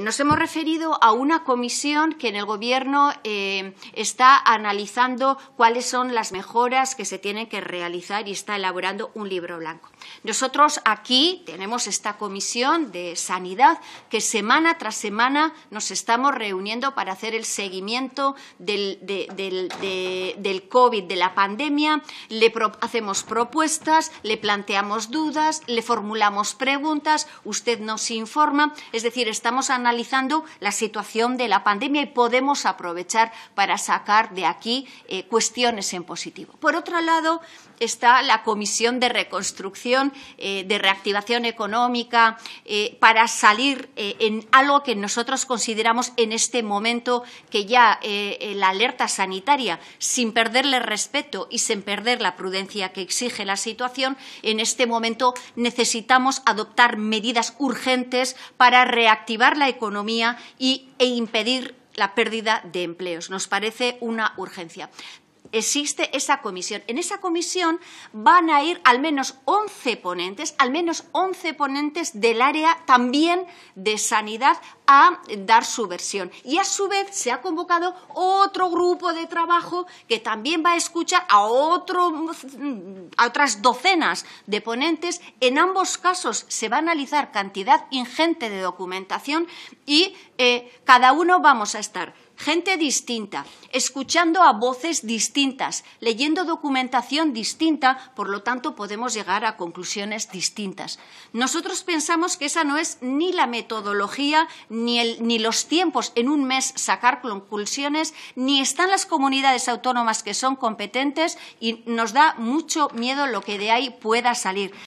Nos hemos referido a una comisión que en el Gobierno eh, está analizando cuáles son las mejoras que se tienen que realizar y está elaborando un libro blanco. Nosotros aquí tenemos esta comisión de sanidad que semana tras semana nos estamos reuniendo para hacer el seguimiento del, COVID, de la pandemia. Le hacemos propuestas, le planteamos dudas, le formulamos preguntas, usted nos informa. Es decir, estamos analizando analizando la situación de la pandemia y podemos aprovechar para sacar de aquí eh, cuestiones en positivo. Por otro lado, está la Comisión de Reconstrucción, eh, de Reactivación Económica, eh, para salir en algo que nosotros consideramos en este momento que ya la alerta sanitaria, sin perderle respeto y sin perder la prudencia que exige la situación, en este momento necesitamos adoptar medidas urgentes para reactivar la economía economía y, e impedir la pérdida de empleos. Nos parece una urgencia existe esa comisión. En esa comisión van a ir al menos 11 ponentes, al menos 11 ponentes del área también de sanidad a dar su versión. Y a su vez se ha convocado otro grupo de trabajo que también va a escuchar a, otro, a otras docenas de ponentes. En ambos casos se va a analizar cantidad ingente de documentación y eh, cada uno vamos a estar gente distinta, escuchando a voces distintas, leyendo documentación distinta, por lo tanto podemos llegar a conclusiones distintas. Nosotros pensamos que esa no es ni la metodología, ni, los tiempos en un mes sacar conclusiones, ni están las comunidades autónomas que son competentes y nos da mucho miedo lo que de ahí pueda salir.